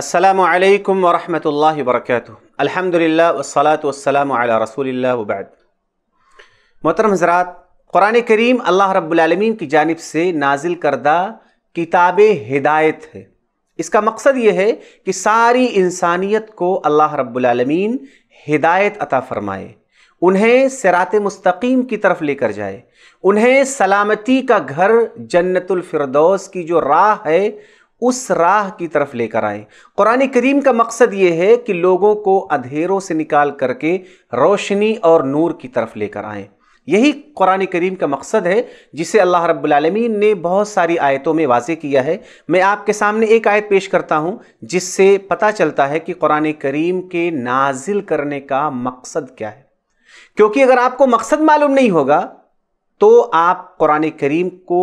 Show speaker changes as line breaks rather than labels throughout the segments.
असलकम वरहमल वर्क अलहमदिल्ला वसलात रसूल वबाद मोहतरम हज़रा क़ुरान करीम अल्लाह रब्लमीन की जानब से नाजिल करदा किताब हिदायत है इसका मकसद ये है कि सारी इंसानियत को अल्लाह रब्लमीन हिदायत अता फ़रमाए उन्हें सरात मुस्तकीम की तरफ लेकर जाए उन्हें सलामती का घर जन्नतुल की जो राह है उस राह की तरफ लेकर आए कुरान करीम का मकसद ये है कि लोगों को अंधेरों से निकाल करके रोशनी और नूर की तरफ लेकर आए यही कुरान करीम का मकसद है जिसे अल्लाह रब्लमीन ने बहुत सारी आयतों में वाजे किया है मैं आपके सामने एक आयत पेश करता हूँ जिससे पता चलता है कि कुरान करीम के नाजिल करने का मकसद क्या है क्योंकि अगर आपको मकसद मालूम नहीं होगा तो आप कुरान करीम को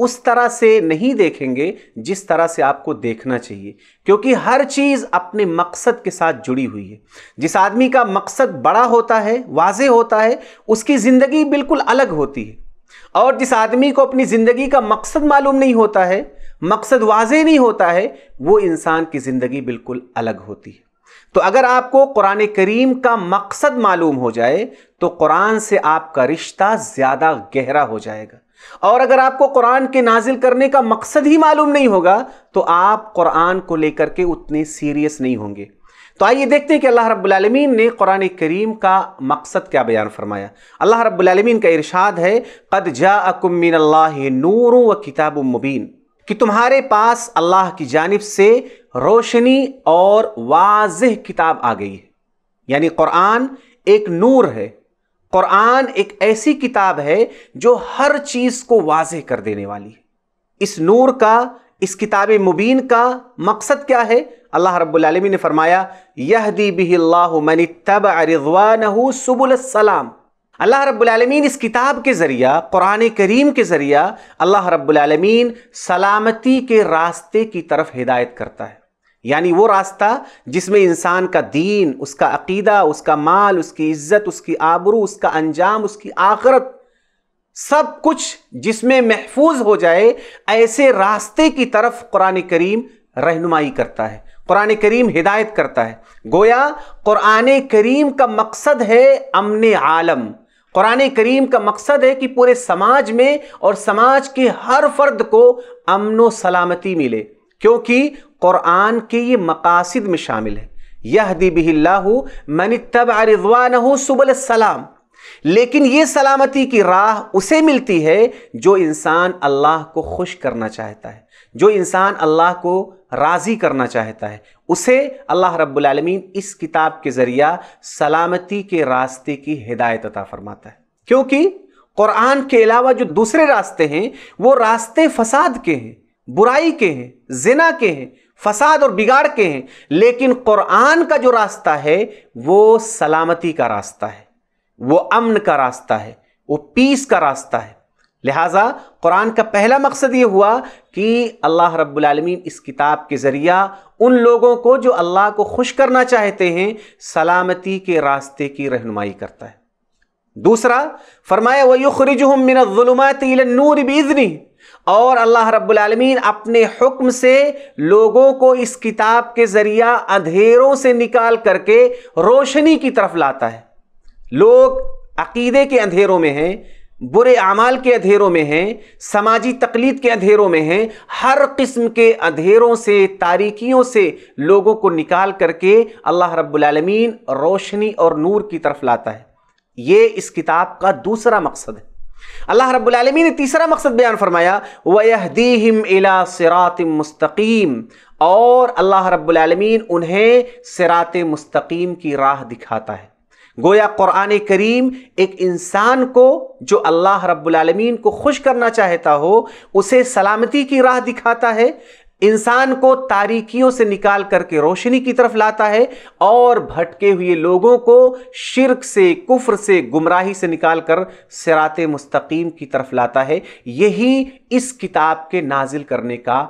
उस तरह से नहीं देखेंगे जिस तरह से आपको देखना चाहिए क्योंकि हर चीज़ अपने मकसद के साथ जुड़ी हुई है जिस आदमी का मकसद बड़ा होता है वाजे होता है उसकी ज़िंदगी बिल्कुल अलग होती है और जिस आदमी को अपनी ज़िंदगी का मकसद मालूम नहीं होता है मकसद वाजे नहीं होता है वो इंसान की ज़िंदगी बिल्कुल अलग होती है तो अगर आपको कुरान करीम का मकसद मालूम हो जाए तो कुरान से आपका रिश्ता ज़्यादा गहरा हो जाएगा और अगर आपको कुरान के नाजिल करने का मकसद ही मालूम नहीं होगा तो आप कुरान को लेकर के उतने सीरियस नहीं होंगे तो आइए देखते हैं कि अल्लाह रब्लमीन ने कुरान करीम का मकसद क्या बयान फरमाया अल्लाह रब्लमीन का इरशाद है कद जा अकुमिन नूर व किताब मुबीन कि तुम्हारे पास अल्लाह की जानब से रोशनी और वाज किताब आ गई है यानी कुरान एक नूर है कुरान एक ऐसी किताब है जो हर चीज़ को वाजह कर देने वाली है इस नूर का इस किताब मुबीन का मकसद क्या है अल्लाह रब्लमी ने फरमाया यह दी बिल्लामन तब सलाम अल्लाह रब्लमीन इस किताब के ज़रिया क़ुरान करीम के ज़रिया अल्लाह रब्लमीन सलामती के रास्ते की तरफ हिदायत करता है यानी वो रास्ता जिसमें इंसान का दीन उसका अकीदा उसका माल उसकी इज्जत उसकी आबरू उसका अंजाम उसकी आखरत सब कुछ जिसमें महफूज हो जाए ऐसे रास्ते की तरफ कुरान करीम रहनुमाई करता है कुरान करीम हिदायत करता है गोया कुरान करीम का मकसद है अमन आलम कुरान करीम का मकसद है कि पूरे समाज में और समाज के हर फर्द को अमन सलामती मिले क्योंकि कुरान के ये मकासद में शामिल है यह दिबिल्लाहू मन तब रिजवान सुबल सलाम लेकिन ये सलामती की राह उसे मिलती है जो इंसान अल्लाह को खुश करना चाहता है जो इंसान अल्लाह को राज़ी करना चाहता है उसे अल्लाह रब्बुल रबालमीन इस किताब के ज़रिया सलामती के रास्ते की हिदायत अता फरमाता है क्योंकि क़ुरान के अलावा जो दूसरे रास्ते हैं वो रास्ते फसाद के हैं बुराई के हैं जिना के हैं फसाद और बिगाड़ के हैं लेकिन कुरान का जो रास्ता है वो सलामती का रास्ता है वो अमन का रास्ता है वो पीस का रास्ता है लिहाजा कुरान का पहला मकसद ये हुआ कि अल्लाह रब्बुल इस किताब के ज़रिया उन लोगों को जो अल्लाह को खुश करना चाहते हैं सलामती के रास्ते की रहनुमाई करता है दूसरा फरमाया वयुखरिजहम मिनज़ुलुमात इलन नूर और अल्लाह रब्लमीन अपने हुक्म से लोगों को इस किताब के ज़रिया अंधेरों से निकाल करके रोशनी की तरफ लाता है लोग अकीदे के अंधेरों में हैं बुरे अमाल के अंधेरों में हैं समाजी तकलीद के अंधेरों में हैं हर किस्म के अंधेरों से तारीकियों से लोगों को निकाल करके अल्लाह रब्लमीन रोशनी और नूर की तरफ लाता है ये इस किताब का दूसरा मकसद है अल्लाह रबालमी ने तीसरा मकसद बयान फरमाया दीम इला सरात मुस्तकीम और अल्लाह रबालमीन उन्हें सिरात मुस्तकीम की राह दिखाता है गोया क़ुरान करीम एक इंसान को जो अल्लाह रबालमीन को खुश करना चाहता हो उसे सलामती की राह दिखाता है इंसान को तारीकियों से निकाल करके रोशनी की तरफ लाता है और भटके हुए लोगों को शिरक से कुफ्र से गुमराही से निकाल कर सरात मुस्तकीम की तरफ लाता है यही इस किताब के नाजिल करने का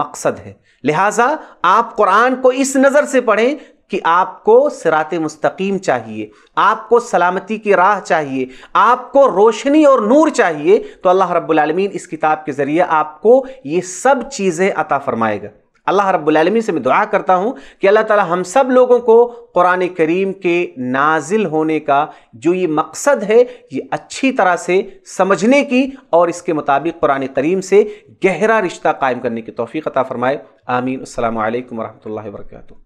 मकसद है लिहाजा आप कुरान को इस नज़र से पढ़ें कि आपको सिरात मुस्तकीम चाहिए आपको सलामती की राह चाहिए आपको रोशनी और नूर चाहिए तो अल्लाह रब्बुलमीन इस किताब के ज़रिए आपको ये सब चीज़ें अता फरमाएगा अल्लाह रब्बुलमी से मैं दुआ करता हूँ कि अल्लाह ताला हम सब लोगों को कुरान करीम के नाजिल होने का जो ये मकसद है ये अच्छी तरह से समझने की और इसके मुताबिक कुरान करीम से गहरा रिश्ता कायम करने की तोफ़ी अता फ़रमाए आमीन अल्लाम वरम्ह वर्क